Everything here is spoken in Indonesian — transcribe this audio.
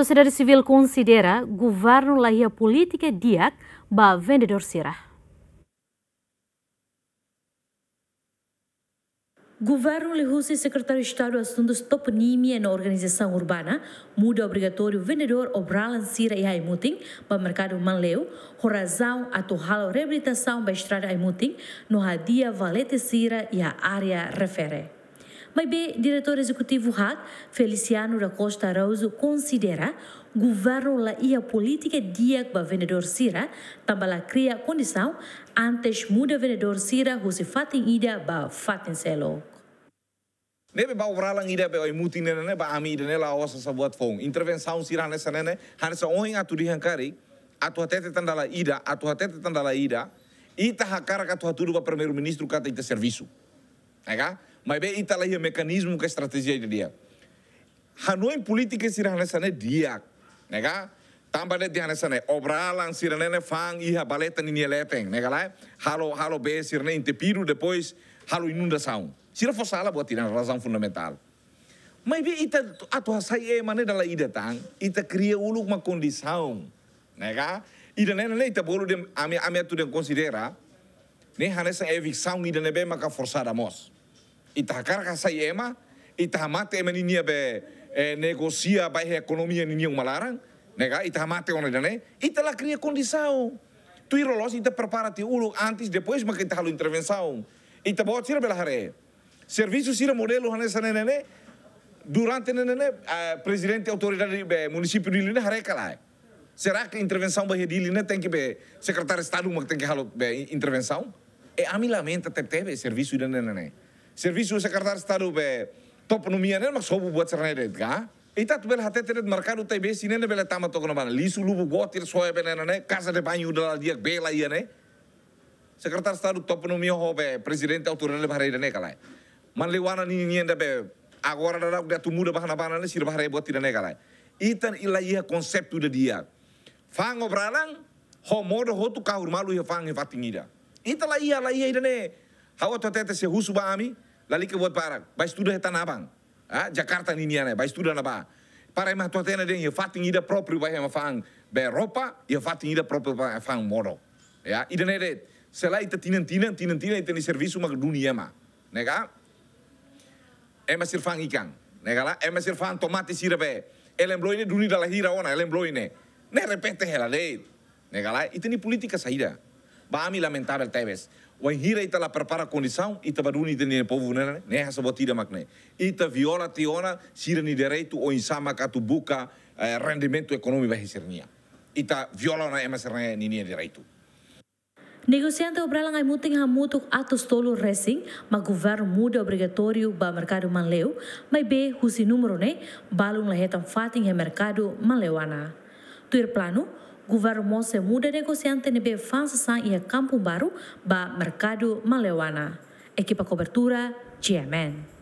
Sociedade civil considera governo a política diak ba vendedor sirah. Governo Lihuse e secretário de Estado Assuntos toponímia na Organização Urbana muda obrigatório vendedor Obralan Sira e Aimutin para mercado Manleu, Horazão a Torral Reabilitação para Estrada Aimutin, no Radia Valete Sira e a área refere. Mai bem, diretor executivo RAC, Feliciano da Costa Araújo, considera governo la ia política dia que vendedor sira, também la cria condição antes muda vendedor sira, se fatem ida ba fatem selo. Nebe ba uralang ida be muti nene ne ba ami ida ne la osa buat fong. Intervenção sira sa nene, sa oing atu kari, atu hatete tandala ida, atu hatete tandala ida, ita hakara katu hatudu ba primeiro-ministro kata ita servisu, Ega? Maar wij Italië een mekanisme ke strategie dia. Hanoi politike sirahne sana dia. Nega? Tamba de diana sana obralan sirene fang iha baleta ni eleteng. Nega lá? Halo halo be sirene intepiro depois halo inunda inundação. Sira fosala buat tirar razão fundamental. Mas bem, ita atua sai é e mane lá ida tang, ita cria uma condição, nega? Ida nena nena ita bolo de ame ame tu de considera, evik Hanessa evicção ida nebe maka forsa mos. itakar sa yema itamate meninia be negocia bai economia ninia umalarang nega itamate ona dane lá cria condição tu irolos ita prepara te ulo antes depois mas que talo intervenção ita bot sira bela hare serviço sira modelo hanesa nenene durante nenene presidente autoridade be município de Lina hare Será que a intervenção vai de Lina tem que be secretário de Estado tem que ver intervenção? é a mim lamenta teve serviço de nenene. serviço sekretaris de be top nel mas só buat sernai ka. Ita tu bel hati tenet mercado tai be sinen bel tama to kono lisu lubu gotir soe be nane kasa de banyu da dia bela ia ne. Secretário de top nomeado ho be presidente autoridade bahare dane kalai. Man lewana ni ni enda be agora da da tu muda bahana bana ne sir baharai buat tidak ne kalai. Itan ilaiha konsep tu de dia. Fango bralang ho modo ho tu kahur malu iya fango e fatingida. Ita la iya la iya idane. Hawa to tete se husu ba lali ke buat parak bai studa he tanah abang ah jakarta ni niana bai studa na ba para ema tua tena deng ye fatin ida propri bai ma fang be propri ye fatin ida propri bai fang moro, ya ida ne det sela ita tinan tinan tinan tinan ita ni servisu mag dunia ma nega ema sir fang ikan nega la ema sir fang tomati sirabe elem bloine duni dala hira ona elem bloine ne repete hela det nega la ita ni politika saida Ba ami lamentar el Tebes. Wan hira ita la prepara kondisau, ita baduni ita nene povo ne né? Essa tida makne. Ita viola tiona, sira ni direito tu insama catu buca eh, rendimento ekonomi bahi sirnia. Ita viola na ema sirnia ni nene direito. Negociante obralang muting hamutuk atus tolu racing, ma muda obrigatorio ba mercado manleu, mai be husi numero ne, balung lahetan fating he mercado manleuana. Tuir plano, Mose muda Negociante Nebe Fansa ia kampung Baru, ba Merkado Malewana. Ekipa Cobertura, GMN.